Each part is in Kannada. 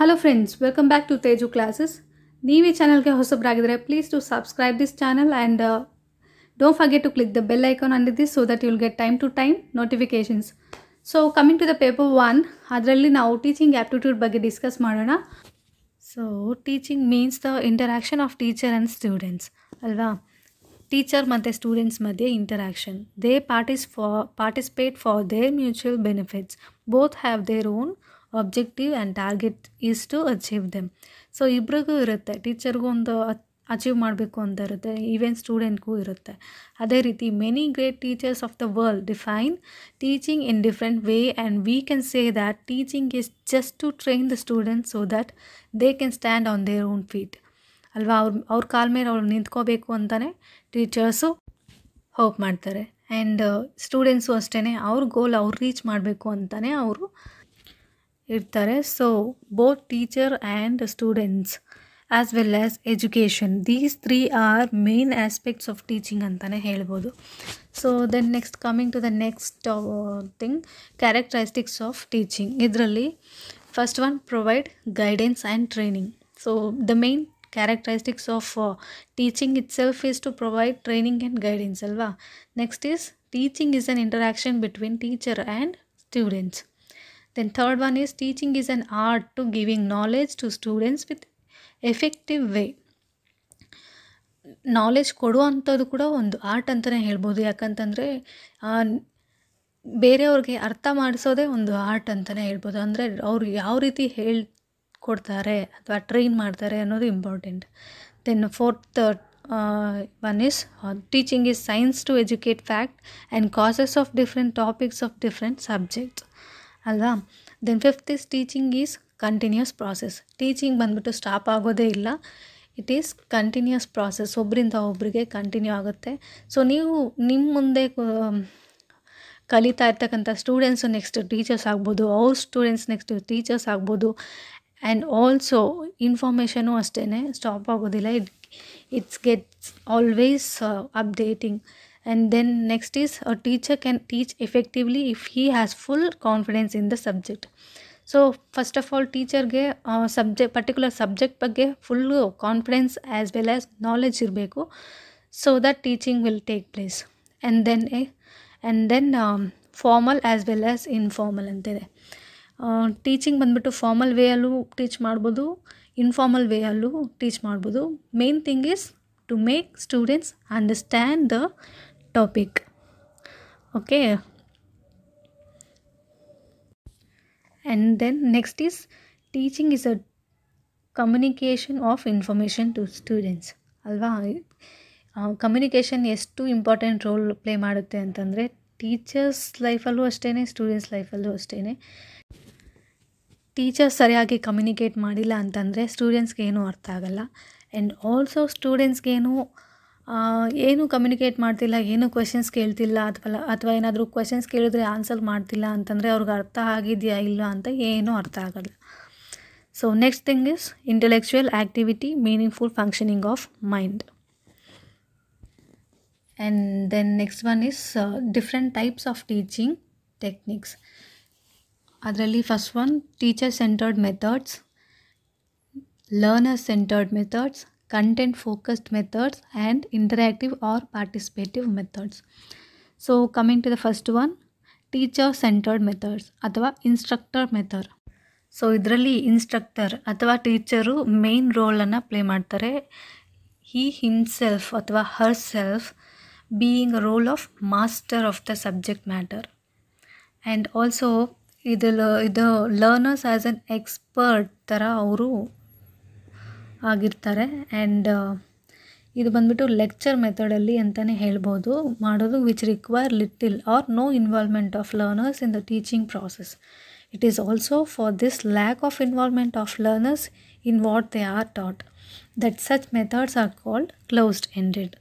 Hello friends welcome back to Teju classes ನೀವು ಈ ಚಾನಲ್ಗೆ ಹೊಸಬ್ರಾಗಿದ್ದರೆ please to subscribe this channel and don't forget to click the bell icon and this so that you'll get time to time notifications so coming to the paper one ಅದರಲ್ಲಿ ನಾವು ಟೀಚಿಂಗ್ ಆ್ಯಪ್ಟಿಟ್ಯೂಡ್ ಬಗ್ಗೆ ಡಿಸ್ಕಸ್ ಮಾಡೋಣ so teaching means the interaction of teacher and students ಅಲ್ವಾ ಟೀಚರ್ ಮತ್ತು ಸ್ಟೂಡೆಂಟ್ಸ್ ಮಧ್ಯೆ interaction they parties for participate for their mutual benefits both have their own objective and target is to achieve them so ಇಬ್ರಿಗೂ ಇರುತ್ತೆ ಟೀಚರ್ಗೂ ಒಂದು ಅಚೀವ್ ಮಾಡಬೇಕು ಅಂತ ಇರುತ್ತೆ ಈವೆನ್ ಸ್ಟೂಡೆಂಟ್ಗೂ ಇರುತ್ತೆ ಅದೇ ರೀತಿ many great teachers of the world define teaching in different way and we can say that teaching is just to train the student so that they can stand on their own feet ಅಲ್ವಾ ಅವ್ರ ಅವ್ರ ಕಾಲ ಮೇಲೆ uh, ಅವ್ರು ನಿಂತ್ಕೋಬೇಕು ಅಂತಲೇ ಟೀಚರ್ಸು ಹೋಪ್ ಮಾಡ್ತಾರೆ ಆ್ಯಂಡ್ ಸ್ಟೂಡೆಂಟ್ಸು ಅಷ್ಟೇ ಅವ್ರ ಗೋಲ್ ಅವ್ರು ರೀಚ್ ಮಾಡಬೇಕು ಅಂತಲೇ ಅವರು ಇರ್ತಾರೆ so both teacher and students as well as education these three R main aspects of teaching ಅಂತಲೇ ಹೇಳ್ಬೋದು so then next coming to the next thing characteristics of teaching ಇದರಲ್ಲಿ first one provide guidance and training so the main characteristics of teaching itself is to provide training and guidance ಅಲ್ವಾ next is teaching is an interaction between teacher and students then third one is teaching is an art to giving knowledge to students with effective way knowledge ಕೊಡುವಂಥದ್ದು ಕೂಡ ಒಂದು ಆರ್ಟ್ ಅಂತಲೇ ಹೇಳ್ಬೋದು ಯಾಕಂತಂದರೆ ಬೇರೆಯವ್ರಿಗೆ ಅರ್ಥ ಮಾಡಿಸೋದೇ ಒಂದು ಆರ್ಟ್ ಅಂತಲೇ ಹೇಳ್ಬೋದು ಅಂದರೆ ಅವ್ರು ಯಾವ ರೀತಿ ಹೇಳ್ಕೊಡ್ತಾರೆ ಅಥವಾ ಟ್ರೈನ್ ಮಾಡ್ತಾರೆ ಅನ್ನೋದು important then fourth one is teaching is science to educate fact and causes of different topics of different subjects ಅಲ್ವಾ then fifth is teaching is continuous process teaching ಬಂದುಬಿಟ್ಟು ಸ್ಟಾಪ್ ಆಗೋದೇ ಇಲ್ಲ ಇಟ್ ಈಸ್ ಕಂಟಿನ್ಯೂಸ್ ಪ್ರಾಸೆಸ್ ಒಬ್ಬರಿಂದ ಒಬ್ಬರಿಗೆ ಕಂಟಿನ್ಯೂ ಆಗುತ್ತೆ ಸೊ ನೀವು ನಿಮ್ಮ ಮುಂದೆ ಕಲಿತಾ ಇರ್ತಕ್ಕಂಥ ಸ್ಟೂಡೆಂಟ್ಸು ನೆಕ್ಸ್ಟ್ ಟೀಚರ್ಸ್ ಆಗ್ಬೋದು ಅವ್ರ ಸ್ಟೂಡೆಂಟ್ಸ್ ನೆಕ್ಸ್ಟ್ ಟೀಚರ್ಸ್ ಆಗ್ಬೋದು ಆ್ಯಂಡ್ ಆಲ್ಸೋ ಇನ್ಫಾರ್ಮೇಷನು ಅಷ್ಟೇ ಸ್ಟಾಪ್ ಆಗೋದಿಲ್ಲ it it's gets always updating and then next is a teacher can teach effectively if he has full confidence in the subject so first of all ಟೀಚರ್ಗೆ ಸಬ್ಜೆಕ್ಟ್ ಪರ್ಟಿಕ್ಯುಲರ್ ಸಬ್ಜೆಕ್ಟ್ ಬಗ್ಗೆ full confidence as well as knowledge ಇರಬೇಕು so that teaching will take place and then a and then formal as well as informal ಅಂತಿದೆ ಟೀಚಿಂಗ್ ಬಂದುಬಿಟ್ಟು ಫಾರ್ಮಲ್ ವೇಯಲ್ಲೂ ಟೀಚ್ ಮಾಡ್ಬೋದು ಇನ್ಫಾರ್ಮಲ್ ವೇಯಲ್ಲೂ ಟೀಚ್ ಮಾಡ್ಬೋದು main thing is to make students understand the topic okay and then next is teaching is a communication of information to students ಅಲ್ವಾ ಕಮ್ಯುನಿಕೇಷನ್ ಎಷ್ಟು ಇಂಪಾರ್ಟೆಂಟ್ ರೋಲ್ ಪ್ಲೇ ಮಾಡುತ್ತೆ ಅಂತಂದರೆ ಟೀಚರ್ಸ್ ಲೈಫಲ್ಲೂ ಅಷ್ಟೇ ಸ್ಟೂಡೆಂಟ್ಸ್ ಲೈಫಲ್ಲೂ ಅಷ್ಟೇ ಟೀಚರ್ಸ್ ಸರಿಯಾಗಿ ಕಮ್ಯುನಿಕೇಟ್ ಮಾಡಿಲ್ಲ ಅಂತಂದರೆ ಸ್ಟೂಡೆಂಟ್ಸ್ಗೆ ಏನೂ ಅರ್ಥ ಆಗಲ್ಲ ಆ್ಯಂಡ್ ಆಲ್ಸೋ ಸ್ಟೂಡೆಂಟ್ಸ್ಗೇನು ಏನು ಕಮ್ಯುನಿಕೇಟ್ ಮಾಡ್ತಿಲ್ಲ ಏನೂ ಕ್ವೆಶನ್ಸ್ ಕೇಳ್ತಿಲ್ಲ ಅಥವಾ ಅಥವಾ ಏನಾದರೂ ಕ್ವೆಶನ್ಸ್ ಕೇಳಿದ್ರೆ ಆನ್ಸರ್ ಮಾಡ್ತಿಲ್ಲ ಅಂತಂದರೆ ಅವ್ರಿಗೆ ಅರ್ಥ ಆಗಿದೆಯಾ ಇಲ್ಲ ಅಂತ ಏನೂ ಅರ್ಥ ಆಗಲ್ಲ so next thing is intellectual activity meaningful functioning of mind and then next one is different types of teaching techniques ಅದರಲ್ಲಿ first one teacher centred methods learner centred methods content focused methods and interactive or participative methods so coming to the first one teacher centred methods ಅಥವಾ ಇನ್ಸ್ಟ್ರಕ್ಟರ್ ಮೆಥಡ್ ಸೊ ಇದರಲ್ಲಿ ಇನ್ಸ್ಟ್ರಕ್ಟರ್ ಅಥವಾ ಟೀಚರು ಮೇನ್ ರೋಲನ್ನು ಪ್ಲೇ ಮಾಡ್ತಾರೆ he himself or herself being role of master of the subject matter and also ಇದು ಇದು ಲರ್ನರ್ಸ್ ಆ್ಯಸ್ ಅನ್ ಎಕ್ಸ್ಪರ್ಟ್ ಥರ ಅವರು ಆಗಿರ್ತಾರೆ ಆ್ಯಂಡ್ uh, ಇದು ಬಂದ್ಬಿಟ್ಟು ಲೆಕ್ಚರ್ ಮೆಥಡಲ್ಲಿ ಅಂತಲೇ ಹೇಳ್ಬೋದು ಮಾಡೋದು which require little or no involvement of learners in the teaching process it is also for this lack of involvement of learners in what they are taught that such methods are called closed ended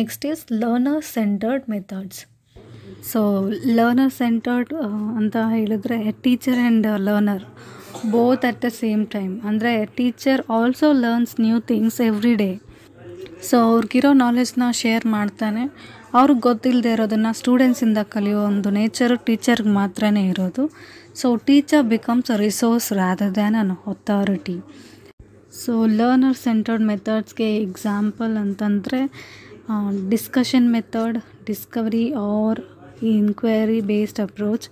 next is learner centred methods so learner centred ಅಂತ ಹೇಳಿದ್ರೆ teacher and learner both at the same time ಅಂದರೆ teacher also learns new things every day so ಅವ್ರಿಗಿರೋ ನಾಲೆಜ್ನ ಶೇರ್ ಮಾಡ್ತಾನೆ ಅವ್ರಿಗೆ ಗೊತ್ತಿಲ್ಲದೆ ಇರೋದನ್ನು ಸ್ಟೂಡೆಂಟ್ಸಿಂದ ಕಲಿಯೋ ಒಂದು ನೇಚರು ಟೀಚರ್ಗೆ ಮಾತ್ರನೇ ಇರೋದು so teacher becomes a resource rather than an authority so learner centred ಮೆಥಡ್ಸ್ಗೆ ಎಕ್ಸಾಂಪಲ್ ಅಂತಂದರೆ discussion method discovery or inquiry based approach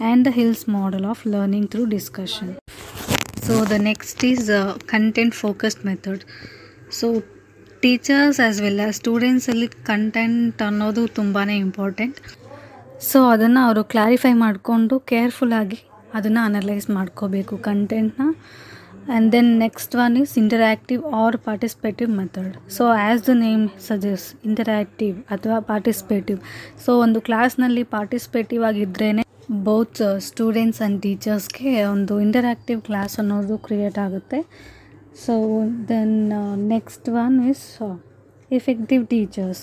and the Hills model of learning through discussion. So the next is uh, content focused method. So teachers as well as ಸ್ಟೂಡೆಂಟ್ಸಲ್ಲಿ ಕಂಟೆಂಟ್ ಅನ್ನೋದು ತುಂಬಾ ಇಂಪಾರ್ಟೆಂಟ್ ಸೊ ಅದನ್ನು ಅವರು ಕ್ಲಾರಿಫೈ ಮಾಡಿಕೊಂಡು ಕೇರ್ಫುಲ್ಲಾಗಿ ಅದನ್ನು ಅನಲೈಸ್ ಮಾಡ್ಕೋಬೇಕು ಕಂಟೆಂಟ್ನ and then next one is interactive or participative method so as the name suggest interactive ಅಥವಾ ಪಾರ್ಟಿಸ್ಪೇಟಿವ್ ಸೊ ಒಂದು ಕ್ಲಾಸ್ನಲ್ಲಿ ಪಾರ್ಟಿಸ್ಪೇಟಿವ್ ಆಗಿದ್ರೇ ಬೌತ್ಸ್ ಸ್ಟೂಡೆಂಟ್ಸ್ ಆ್ಯಂಡ್ ಟೀಚರ್ಸ್ಗೆ ಒಂದು ಇಂಟರಾಕ್ಟಿವ್ ಕ್ಲಾಸ್ ಅನ್ನೋದು ಕ್ರಿಯೇಟ್ ಆಗುತ್ತೆ so then next one is effective teachers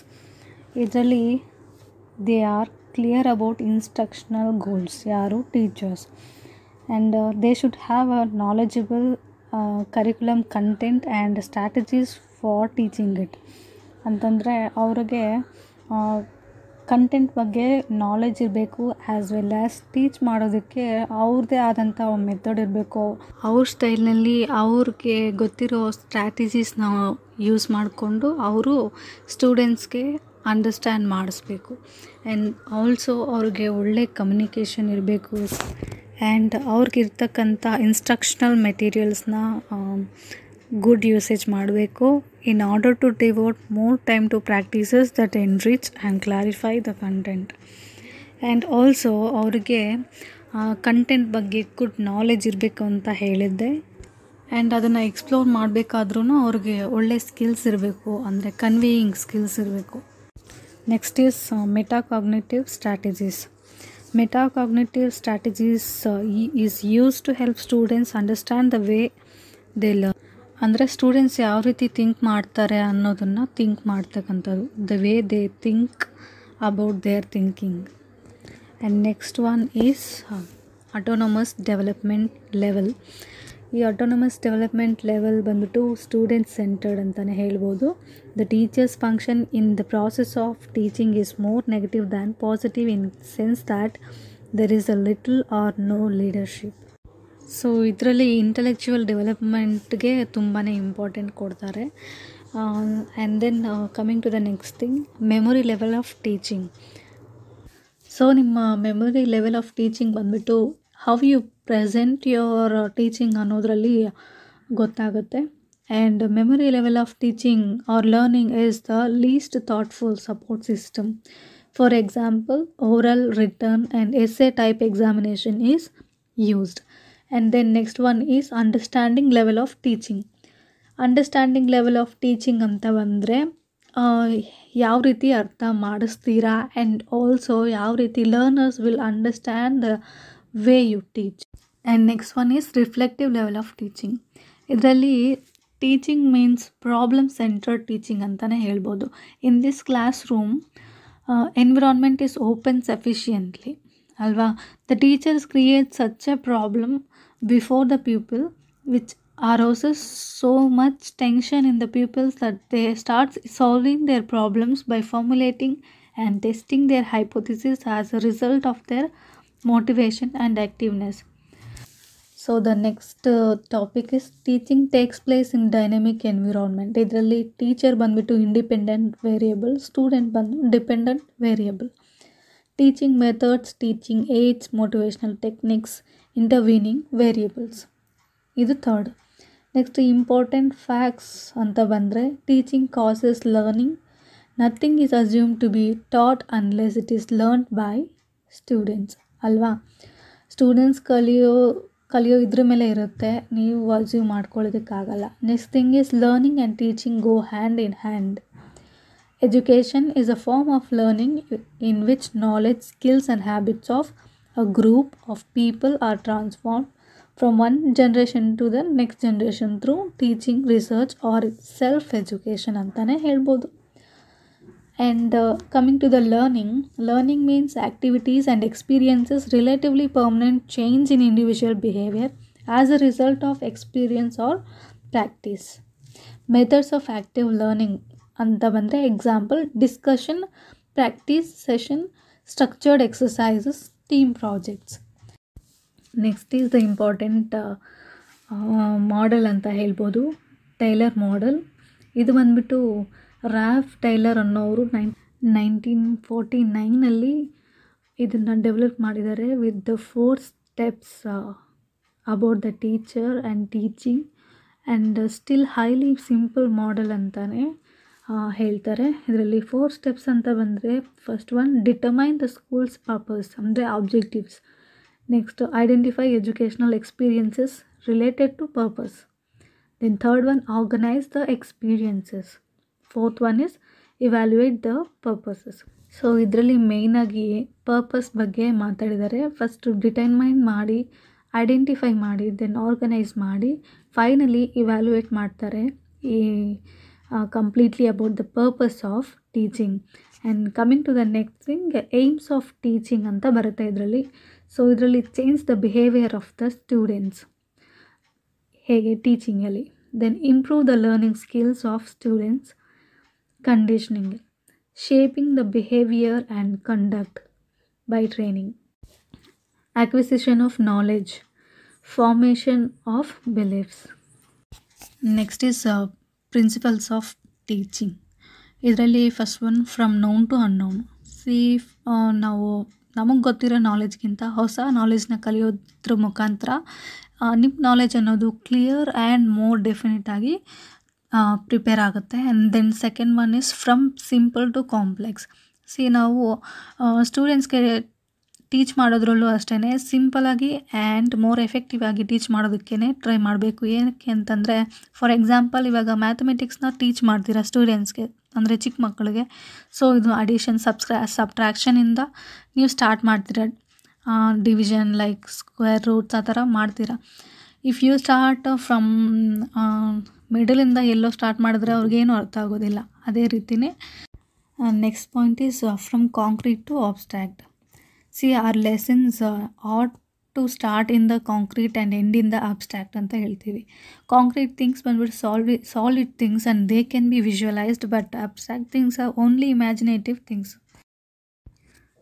ಇದರಲ್ಲಿ they are clear about instructional goals ಯಾರು teachers and they should have a knowledgeable curriculum content and strategies for teaching it ಅಂತಂದರೆ ಅವ್ರಿಗೆ uh, ಕಂಟೆಂಟ್ ಬಗ್ಗೆ ನಾಲೆಜ್ ಇರಬೇಕು ಆ್ಯಸ್ ವೆಲ್ ಆ್ಯಸ್ ಟೀಚ್ ಮಾಡೋದಕ್ಕೆ ಅವ್ರದ್ದೇ ಆದಂಥ ಮೆಥಡ್ ಇರಬೇಕು ಅವ್ರ ಸ್ಟೈಲ್ನಲ್ಲಿ ಅವ್ರಿಗೆ ಗೊತ್ತಿರೋ ಸ್ಟ್ರಾಟಜೀಸ್ನ ಯೂಸ್ ಮಾಡಿಕೊಂಡು ಅವರು ಸ್ಟೂಡೆಂಟ್ಸ್ಗೆ ಅಂಡರ್ಸ್ಟ್ಯಾಂಡ್ ಮಾಡಿಸ್ಬೇಕು ಆ್ಯಂಡ್ ಆಲ್ಸೋ ಅವ್ರಿಗೆ ಒಳ್ಳೆ ಕಮ್ಯುನಿಕೇಷನ್ ಇರಬೇಕು ಆ್ಯಂಡ್ ಅವ್ರಿಗಿರ್ತಕ್ಕಂಥ ಇನ್ಸ್ಟ್ರಕ್ಷನಲ್ ಮೆಟೀರಿಯಲ್ಸ್ನ ಗುಡ್ ಯೂಸೇಜ್ ಮಾಡಬೇಕು in order to devote more time to practices that enrich and clarify the content and also ಅವ್ರಿಗೆ ಕಂಟೆಂಟ್ ಬಗ್ಗೆ ಗುಡ್ ನಾಲೆಜ್ ಇರಬೇಕು ಅಂತ ಹೇಳಿದ್ದೆ ಆ್ಯಂಡ್ ಅದನ್ನು ಎಕ್ಸ್ಪ್ಲೋರ್ ಮಾಡಬೇಕಾದ್ರೂ ಅವ್ರಿಗೆ ಒಳ್ಳೆ ಸ್ಕಿಲ್ಸ್ ಇರಬೇಕು ಅಂದರೆ ಕನ್ವೇಯಿಂಗ್ ಸ್ಕಿಲ್ಸ್ ಇರಬೇಕು next is metacognitive strategies metacognitive strategies is use to help students understand the way they learn ಅಂದರೆ ಸ್ಟೂಡೆಂಟ್ಸ್ ಯಾವ ರೀತಿ ಥಿಂಕ್ ಮಾಡ್ತಾರೆ ಅನ್ನೋದನ್ನು ಥಿಂಕ್ ಮಾಡ್ತಕ್ಕಂಥದ್ದು the way they think about their thinking and next one is autonomous development level ಈ ಅಟೋನಮಸ್ ಡೆವಲಪ್ಮೆಂಟ್ ಲೆವೆಲ್ ಬಂದುಬಿಟ್ಟು ಸ್ಟೂಡೆಂಟ್ ಸೆಂಟರ್ಡ್ ಅಂತಲೇ ಹೇಳ್ಬೋದು the teachers function in the process of teaching is more negative than positive in sense that there is a little or no leadership so ಇದರಲ್ಲಿ ಇಂಟಲೆಕ್ಚುವಲ್ ಡೆವಲಪ್ಮೆಂಟ್ಗೆ ತುಂಬಾ ಇಂಪಾರ್ಟೆಂಟ್ ಕೊಡ್ತಾರೆ and then coming to the next thing memory level of teaching so ನಿಮ್ಮ ಮೆಮೊರಿ ಲೆವೆಲ್ ಆಫ್ ಟೀಚಿಂಗ್ ಬಂದುಬಿಟ್ಟು how you present your teaching ಅನ್ನೋದರಲ್ಲಿ ಗೊತ್ತಾಗುತ್ತೆ and memory level of teaching or learning is the least thoughtful support system for example oral written and essay type examination is used and then next one is understanding level of teaching understanding level of teaching ಅಂತ ಬಂದರೆ ಯಾವ ರೀತಿ ಅರ್ಥ ಮಾಡಿಸ್ತೀರಾ ಆ್ಯಂಡ್ ಆಲ್ಸೋ ಯಾವ ರೀತಿ learners will understand the way you teach and next one is reflective level of teaching ಇದರಲ್ಲಿ teaching means problem centred teaching ಅಂತಲೇ ಹೇಳ್ಬೋದು in this classroom environment is open sufficiently ಅಲ್ವಾ the teachers create such a problem before the pupil which arouses so much tension in the pupils that they start solving their problems by formulating and testing their hypothesis as a result of their motivation and activeness. So the next uh, topic is teaching takes place in dynamic environment. ಇದರಲ್ಲಿ teacher ಬಂದ್ಬಿಟ್ಟು independent variable student ಬಂದು dependent variable, teaching methods, teaching aids, motivational techniques. Intervening variables ಇದು ಥರ್ಡ್ ನೆಕ್ಸ್ಟ್ ಇಂಪಾರ್ಟೆಂಟ್ ಫ್ಯಾಕ್ಟ್ಸ್ ಅಂತ ಬಂದರೆ teaching causes learning nothing is assume to be taught unless it is learn by students ಅಲ್ವಾ ಸ್ಟೂಡೆಂಟ್ಸ್ ಕಲಿಯೋ ಕಲಿಯೋ ಇದ್ರ ಮೇಲೆ ಇರುತ್ತೆ ನೀವು ಅಸ್ಯೂಮ್ ಮಾಡ್ಕೊಳ್ಳೋದಕ್ಕಾಗಲ್ಲ next thing is learning and teaching go hand in hand education is a form of learning in which knowledge skills and habits of a group of people are transformed from one generation to the next generation through teaching research or self education ಅಂತಲೇ ಹೇಳ್ಬೋದು and uh, coming to the learning, learning means activities and experiences relatively permanent change in individual behavior as a result of experience or practice. Methods of active learning ಅಂತ ಬಂದರೆ example discussion practice session structured exercises team projects next is the important model ಅಂತ ಹೇಳ್ಬೋದು ಟೈಲರ್ ಮಾಡೆಲ್ ಇದು ಬಂದ್ಬಿಟ್ಟು ರ್ಯಾಫ್ ಟೈಲರ್ ಅನ್ನೋರು ನೈನ್ ನೈನ್ಟೀನ್ ಫೋರ್ಟಿ ನೈನಲ್ಲಿ ಇದನ್ನು ಡೆವಲಪ್ ಮಾಡಿದ್ದಾರೆ with the four steps about the teacher and teaching and still highly simple model ಅಂತಲೇ ಹೇಳ್ತಾರೆ ಇದರಲ್ಲಿ ಫೋರ್ ಸ್ಟೆಪ್ಸ್ ಅಂತ ಬಂದರೆ first one determine the schools purpose ಅಂದರೆ objectives next identify educational experiences related to purpose then third one organise the experiences fourth one is evaluate the purposes so ಇದರಲ್ಲಿ ಮೇಯ್ನಾಗಿ ಪರ್ಪಸ್ ಬಗ್ಗೆ ಮಾತಾಡಿದ್ದಾರೆ ಫಸ್ಟ್ ಡಿಟರ್ಮೈನ್ ಮಾಡಿ ಐಡೆಂಟಿಫೈ ಮಾಡಿ ದೆನ್ ಆರ್ಗನೈಸ್ ಮಾಡಿ ಫೈನಲಿ ಇವ್ಯಾಲ್ಯುಯೇಟ್ ಮಾಡ್ತಾರೆ ಈ completely about the purpose of teaching and coming to the next thing aims of teaching ಅಂತ ಬರುತ್ತೆ ಇದರಲ್ಲಿ ಸೊ ಇದರಲ್ಲಿ change the behaviour of the students ಹೇಗೆ ಟೀಚಿಂಗಲ್ಲಿ then improve the learning skills of students conditioning shaping the behaviour and conduct by training acquisition of knowledge formation of beliefs next is principles of teaching ಇದರಲ್ಲಿ first one from known to unknown see ನಾವು ನಮಗೆ ಗೊತ್ತಿರೋ ನಾಲೆಜ್ಗಿಂತ ಹೊಸ ನಾಲೆಜ್ನ ಕಲಿಯೋದ್ರ ಮುಖಾಂತರ uh, ನಿಮ್ಮ ನಾಲೆಜ್ ಅನ್ನೋದು ಕ್ಲಿಯರ್ ಆ್ಯಂಡ್ ಮೋರ್ ಡೆಫಿನೆಟ್ ಆಗಿ ಪ್ರಿಪೇರ್ uh, ಆಗುತ್ತೆ and then second one is from simple to complex see ನಾವು ಸ್ಟೂಡೆಂಟ್ಸ್ಗೆ uh, ಟೀಚ್ ಮಾಡೋದ್ರಲ್ಲೂ ಅಷ್ಟೇ ಆಗಿ ಆ್ಯಂಡ್ ಮೋರ್ ಎಫೆಕ್ಟಿವ್ ಆಗಿ ಟೀಚ್ ಮಾಡೋದಕ್ಕೇ ಟ್ರೈ ಮಾಡಬೇಕು ಏನಕ್ಕೆ ಅಂತಂದರೆ ಫಾರ್ ಎಕ್ಸಾಂಪಲ್ ಇವಾಗ ಮ್ಯಾಥಮೆಟಿಕ್ಸ್ನ ಟೀಚ್ ಮಾಡ್ತೀರಾ ಸ್ಟೂಡೆಂಟ್ಸ್ಗೆ ಅಂದರೆ ಚಿಕ್ಕ ಮಕ್ಕಳಿಗೆ ಸೊ ಇದು ಅಡಿಷನ್ ಸಬ್ಸ್ಕ್ರಾ ಸಬ್ಟ್ರ್ಯಾಕ್ಷನಿಂದ ನೀವು ಸ್ಟಾರ್ಟ್ ಮಾಡ್ತೀರಾ ಡಿವಿಷನ್ ಲೈಕ್ ಸ್ಕ್ವೇರ್ ರೂಟ್ಸ್ ಆ ಥರ ಮಾಡ್ತೀರಾ ಇಫ್ ಯು ಸ್ಟಾರ್ಟ್ ಫ್ರಮ್ ಮಿಡಲಿಂದ ಎಲ್ಲೋ ಸ್ಟಾರ್ಟ್ ಮಾಡಿದ್ರೆ ಅವ್ರಿಗೇನು ಅರ್ಥ ಆಗೋದಿಲ್ಲ ಅದೇ ರೀತಿಯೇ next point is from concrete to abstract see our lessons ought to start in the concrete and end in the abstract ಅಂತ ಹೇಳ್ತೀವಿ ಕಾಂಕ್ರೀಟ್ ಥಿಂಗ್ಸ್ ಬಂದ್ಬಿಟ್ಟು ಸಾಲ್ವಿ solid things and they can be visualised but abstract things are only imaginative things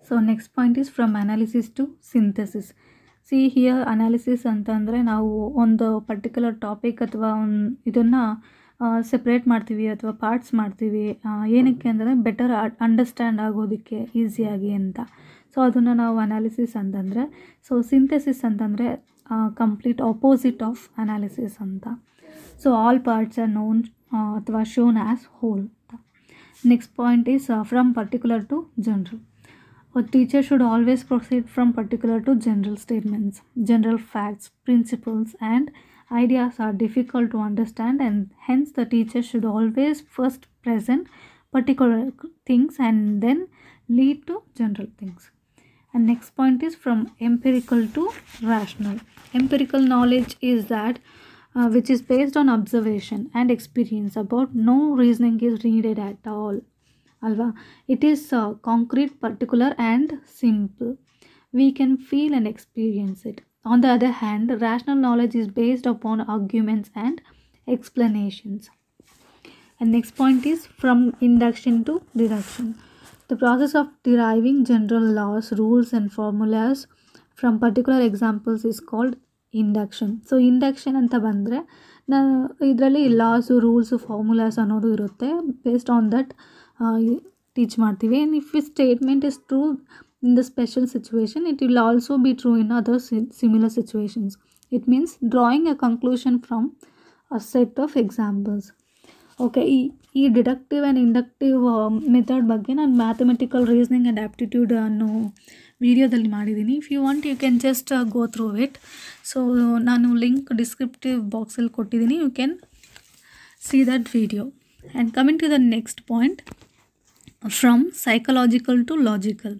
so next point is from analysis to synthesis see here analysis ಅಂತಂದರೆ ನಾವು ಒಂದು ಪರ್ಟಿಕ್ಯುಲರ್ ಟಾಪಿಕ್ ಅಥವಾ ಒಂದು ಇದನ್ನು ಸೆಪ್ರೇಟ್ ಮಾಡ್ತೀವಿ ಅಥವಾ ಪಾರ್ಟ್ಸ್ ಮಾಡ್ತೀವಿ ಏನಕ್ಕೆ ಅಂದರೆ ಬೆಟರ್ ಅಂಡರ್ಸ್ಟ್ಯಾಂಡ್ ಆಗೋದಕ್ಕೆ ಈಸಿಯಾಗಿ ಅಂತ సో అనాలసిస్ అంటేంద్ర సో సింథసిస్ అంటేంద్ర కంప్లీట్ ఆపోజిట్ ఆఫ్ అనాలసిస్ అంతా so all parts are known అత్వా shown as whole next point is from particular to general A teacher should always proceed from particular to general statements general facts principles and ideas are difficult to understand and hence the teachers should always first present particular things and then lead to general things and next point is from empirical to rational empirical knowledge is that uh, which is based on observation and experience about no reasoning is needed at all alva it is uh, concrete particular and simple we can feel and experience it on the other hand rational knowledge is based upon arguments and explanations and next point is from induction to deduction the process of deriving general laws, rules, and formulas from particular examples is called induction so induction ಅಂತ ಬಂದರೆ ನಾನು ಇದರಲ್ಲಿ ಲಾಸು ರೂಲ್ಸು ಫಾರ್ಮುಲಾಸ್ ಅನ್ನೋದು ಇರುತ್ತೆ ಬೇಸ್ಡ್ ಆನ್ ದಟ್ ಟೀಚ್ ಮಾಡ್ತೀವಿ and if a statement is true in the special situation it will also be true in other similar situations it means drawing a conclusion from a set of examples okay ಈ ಈ ಡಿಡಕ್ಟಿವ್ ಆ್ಯಂಡ್ ಇಂಡಕ್ಟಿವ್ ಮೆಥಡ್ ಬಗ್ಗೆ uh, ನಾನು ಮ್ಯಾಥಮೆಟಿಕಲ್ ರೀಸ್ನಿಂಗ್ ಆ್ಯಂಡ್ ಆ್ಯಪ್ಟಿಟ್ಯೂಡ್ ಅನ್ನೋ ವಿಡಿಯೋದಲ್ಲಿ ಮಾಡಿದ್ದೀನಿ if you want you can just go through it so ನಾನು ಲಿಂಕ್ ಡಿಸ್ಕ್ರಿಪ್ಟಿವ್ ಬಾಕ್ಸಲ್ಲಿ ಕೊಟ್ಟಿದ್ದೀನಿ you can see that video and coming to the next point from psychological to logical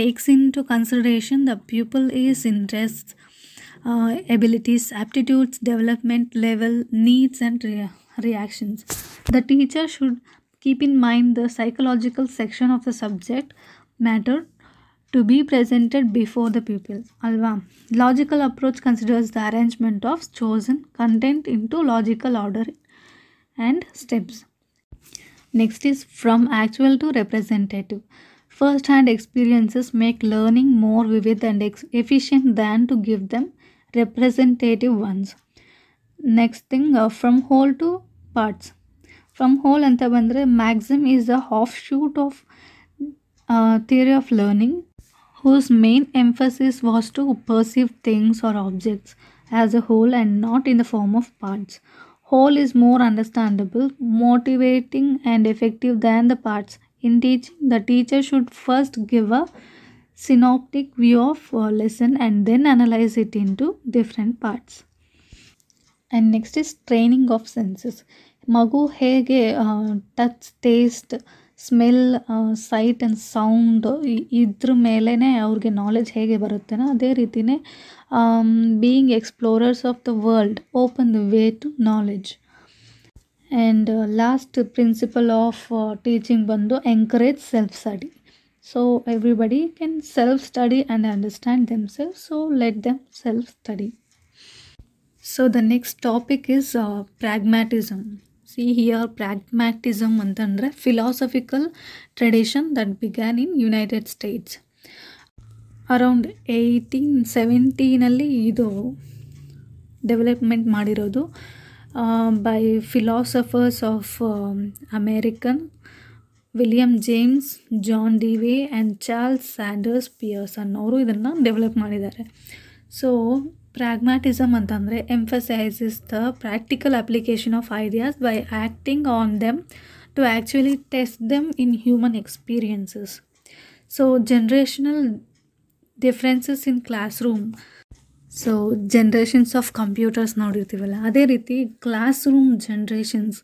takes into into the people is in interests uh, abilities, aptitudes, development level, needs, and re reactions. The teacher should keep in mind the psychological section of the subject matter to be presented before the pupil. Alva. Logical approach considers the arrangement of chosen content into logical order and steps. Next is from actual to representative. First hand experiences make learning more vivid and efficient than to give them representative ones Next thing, uh, from whole to parts. From whole, and ಬಂದರೆ maxim is a offshoot of of theory of whose main emphasis was to perceive things or objects as a whole and not in the form of parts. Whole is more understandable, motivating, and effective than the parts. In teaching, the teacher should first give a synoptic view of uh, lesson and then analyze it into different parts. And next is training of senses. ಮಗು ಹೇಗೆ touch taste smell sight and sound ಇದ್ರ ಮೇಲೇ ಅವ್ರಿಗೆ ನಾಲೆಜ್ ಹೇಗೆ ಬರುತ್ತೆನೋ ಅದೇ ರೀತಿಯೇ being explorers of the world open the way to knowledge and last principle of teaching ಬಂದು encourage self study So everybody can self-study and understand themselves. So let them self-study. So the next topic is uh, pragmatism. See here pragmatism antandre philosophical tradition that began in United States. Around eighteen ಸೆವೆಂಟೀನಲ್ಲಿ ಇದು ಡೆವಲಪ್ಮೆಂಟ್ ಮಾಡಿರೋದು by philosophers of American William James John Dewey and Charles Sanders Peirce ಅನ್ನೋರು ಇದನ್ನು ಡೆವಲಪ್ ಮಾಡಿದ್ದಾರೆ ಸೊ ಪ್ರಾಗ್ಮ್ಯಾಟಿಸಮ್ ಅಂತಂದರೆ emphasises the practical application of ideas by acting on them to actually test them in human experiences so generational differences in classroom so generations of computers ನೋಡಿರ್ತೀವಲ್ಲ ಅದೇ ರೀತಿ ಕ್ಲಾಸ್ ರೂಮ್ ಜನ್ರೇಷನ್ಸ್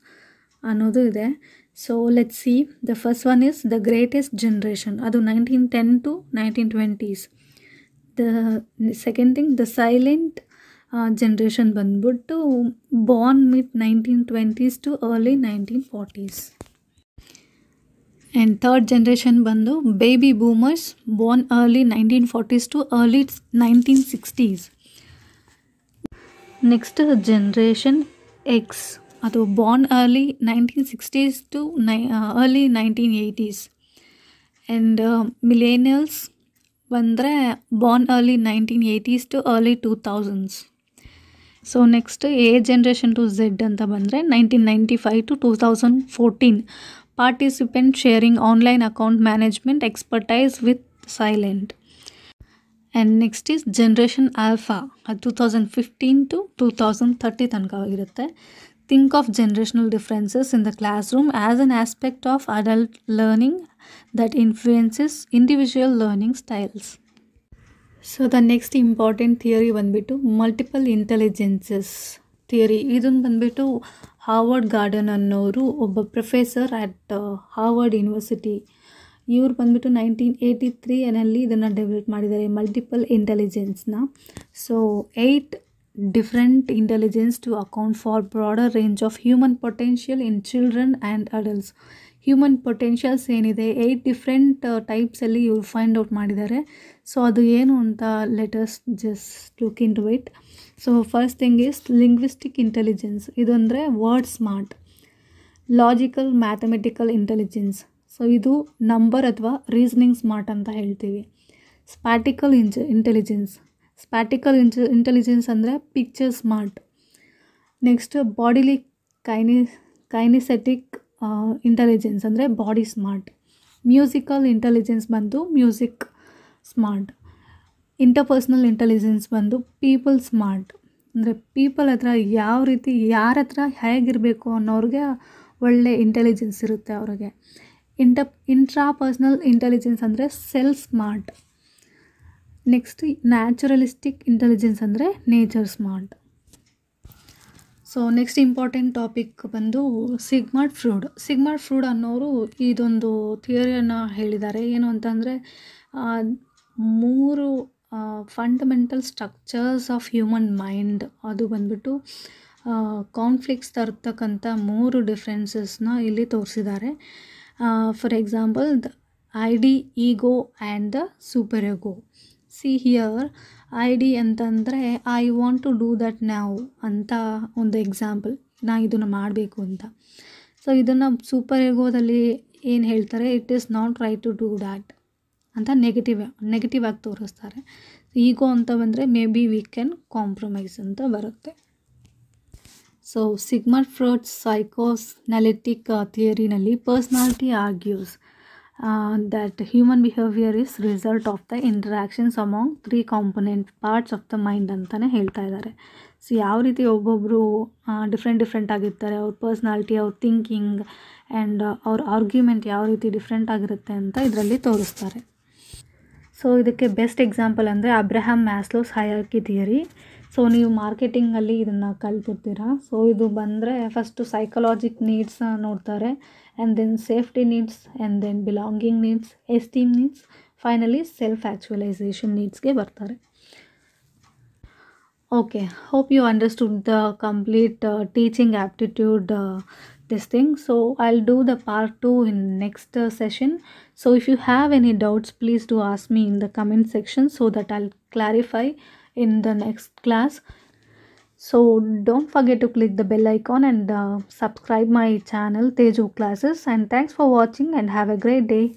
ಅನ್ನೋದು ಇದೆ So let's see. The first one is the greatest generation. That's 1910 to 1920s. The second thing, the silent uh, generation. Bandbuttu, born mid 1920s to early 1940s. And third generation, bandhu, baby boomers, born early 1940s to early 1960s. Next generation, X, ಅದು born early nineteen sixties to ನೈ early nineteen eighties and millennials ಬಂದರೆ born early nineteen eighties to early two thousands so next a generation to Z ಅಂತ ಬಂದರೆ nineteen ninety five to two thousand fourteen participant sharing online account management expertise with silent and next is generation alpha ಅದು two thousand fifteen to two thousand thirty ತನಕವಾಗಿರುತ್ತೆ think of generational differences in the classroom as an aspect of adult learning that influences individual learning styles. So the next important theory ಬಂದುಬಿಟ್ಟು ಮಲ್ಟಿಪಲ್ ಇಂಟೆಲಿಜೆನ್ಸಸ್ ಥಿಯರಿ ಇದನ್ನು ಬಂದುಬಿಟ್ಟು ಹಾರ್ವರ್ಡ್ ಗಾರ್ಡನ್ ಅನ್ನೋರು ಒಬ್ಬ ಪ್ರೊಫೆಸರ್ ಅಟ್ ಹಾರ್ವರ್ಡ್ ಯೂನಿವರ್ಸಿಟಿ ಇವ್ರು ಬಂದುಬಿಟ್ಟು ನೈನ್ಟೀನ್ ಏಯ್ಟಿ ತ್ರೀನಲ್ಲಿ ಇದನ್ನು ಡೆವಲಪ್ ಮಾಡಿದ್ದಾರೆ ಮಲ್ಟಿಪಲ್ ಇಂಟೆಲಿಜೆನ್ಸ್ನ so eight different intelligence to account for broader range of human potential in children and adults human potentials ಏನಿದೆ ಏಯ್ಟ್ ಡಿಫ್ರೆಂಟ್ ಟೈಪ್ಸಲ್ಲಿ ಇವ್ರು ಫೈಂಡ್ ಔಟ್ ಮಾಡಿದ್ದಾರೆ ಸೊ ಅದು ಏನು ಅಂತ letters just look into it so first thing is linguistic intelligence ಇದಂದರೆ word smart logical mathematical intelligence so ಇದು ನಂಬರ್ ಅಥವಾ ರೀಸ್ನಿಂಗ್ ಸ್ಮಾರ್ಟ್ ಅಂತ ಹೇಳ್ತೀವಿ ಸ್ಪ್ಯಾಟಿಕಲ್ ಇಂಜ ಇಂಟೆಲಿಜೆನ್ಸ್ ಸ್ಪ್ಯಾಟಿಕಲ್ ಇಂಟ ಇಂಟೆಲಿಜೆನ್ಸ್ ಅಂದರೆ ಪಿಕ್ಚರ್ ಸ್ಮಾರ್ಟ್ ನೆಕ್ಸ್ಟ್ ಬಾಡಿಲಿ ಕೈನಿ ಕೈನಿಸೆಟಿಕ್ ಇಂಟೆಲಿಜೆನ್ಸ್ ಅಂದರೆ ಬಾಡಿ ಸ್ಮಾರ್ಟ್ ಮ್ಯೂಸಿಕಲ್ ಇಂಟೆಲಿಜೆನ್ಸ್ ಬಂದು ಮ್ಯೂಸಿಕ್ ಸ್ಮಾರ್ಟ್ ಇಂಟರ್ಪರ್ಸ್ನಲ್ ಇಂಟೆಲಿಜೆನ್ಸ್ ಬಂದು ಪೀಪಲ್ ಸ್ಮಾರ್ಟ್ ಅಂದರೆ ಪೀಪಲ್ ಹತ್ರ ಯಾವ ರೀತಿ ಯಾರ ಹತ್ರ ಹೇಗಿರಬೇಕು ಅನ್ನೋರಿಗೆ ಒಳ್ಳೆ ಇಂಟೆಲಿಜೆನ್ಸ್ ಇರುತ್ತೆ ಅವ್ರಿಗೆ ಇಂಟ ಇಂಟ್ರಾಪರ್ಸ್ನಲ್ ಇಂಟೆಲಿಜೆನ್ಸ್ ಅಂದರೆ self smart next naturalistic intelligence ಅಂದರೆ nature smart so next important topic ಬಂದು ಸಿಗ್ಮಾರ್ಟ್ ಫ್ರೂಡ್ ಸಿಗ್ಮಾರ್ಟ್ ಫ್ರೂಡ್ ಅನ್ನೋರು ಇದೊಂದು ಥಿಯರಿಯನ್ನು ಹೇಳಿದ್ದಾರೆ ಏನು ಅಂತಂದರೆ ಮೂರು fundamental structures of human mind ಅದು ಬಂದ್ಬಿಟ್ಟು ಕಾನ್ಫ್ಲಿಕ್ಸ್ ತರ್ತಕ್ಕಂಥ ಮೂರು ಡಿಫ್ರೆನ್ಸಸ್ನ ಇಲ್ಲಿ ತೋರಿಸಿದ್ದಾರೆ for example the id ego and the super ego see here id ಅಂತಂದರೆ I want to do that ನಾವು ಅಂತ ಒಂದು ಎಕ್ಸಾಂಪಲ್ ನಾ ಇದನ್ನು ಮಾಡಬೇಕು ಅಂತ ಸೊ ಇದನ್ನು ಸೂಪರ್ ಎಗೋದಲ್ಲಿ ಏನು ಹೇಳ್ತಾರೆ it is not right to do that ಅಂತ ನೆಗೆಟಿವ್ ನೆಗೆಟಿವ್ ಆಗಿ ತೋರಿಸ್ತಾರೆ ಈಗೋ ಅಂತ ಬಂದರೆ maybe we can compromise ಅಂತ ಬರುತ್ತೆ ಸೊ ಸಿಗ್ಮಂಡ್ ಸೈಕೋಸ್ ಸೈಕೋಸ್ನಾಲಿಟಿಕ್ ಥಿಯರಿನಲ್ಲಿ personality argues uh, that human behavior is result of the interactions among three component parts of the mind ಅಂತಲೇ ಹೇಳ್ತಾ ಇದ್ದಾರೆ ಸೊ ಯಾವ ರೀತಿ ಒಬ್ಬೊಬ್ಬರು ಡಿಫ್ರೆಂಟ್ ಡಿಫ್ರೆಂಟ್ ಆಗಿರ್ತಾರೆ ಅವ್ರ ಪರ್ಸ್ನಾಲಿಟಿ ಅವ್ರ ಥಿಂಕಿಂಗ್ ಆ್ಯಂಡ್ uh, ಅವ್ರ ಆರ್ಗ್ಯುಮೆಂಟ್ ಯಾವ ರೀತಿ ಡಿಫ್ರೆಂಟ್ ಆಗಿರುತ್ತೆ ಅಂತ ಇದರಲ್ಲಿ ತೋರಿಸ್ತಾರೆ ಸೊ ಇದಕ್ಕೆ ಬೆಸ್ಟ್ ಎಕ್ಸಾಂಪಲ್ ಅಂದರೆ Abraham Maslow's hierarchy theory so ನೀವು ಮಾರ್ಕೆಟಿಂಗಲ್ಲಿ ಇದನ್ನು ಕಲ್ತಿರ್ತೀರಾ ಸೊ ಇದು ಬಂದರೆ ಫಸ್ಟು ಸೈಕಲಾಜಿಕ್ ನೀಡ್ಸ್ ನೋಡ್ತಾರೆ and then safety needs and then belonging needs esteem needs finally self actualisation ನೀಡ್ಸ್ಗೆ ಬರ್ತಾರೆ okay hope you understood the complete teaching aptitude this thing so i'll do the part 2 in next uh, session so if you have any doubts please do ask me in the comment section so that i'll clarify in the next class so don't forget to click the bell icon and uh, subscribe my channel teju classes and thanks for watching and have a great day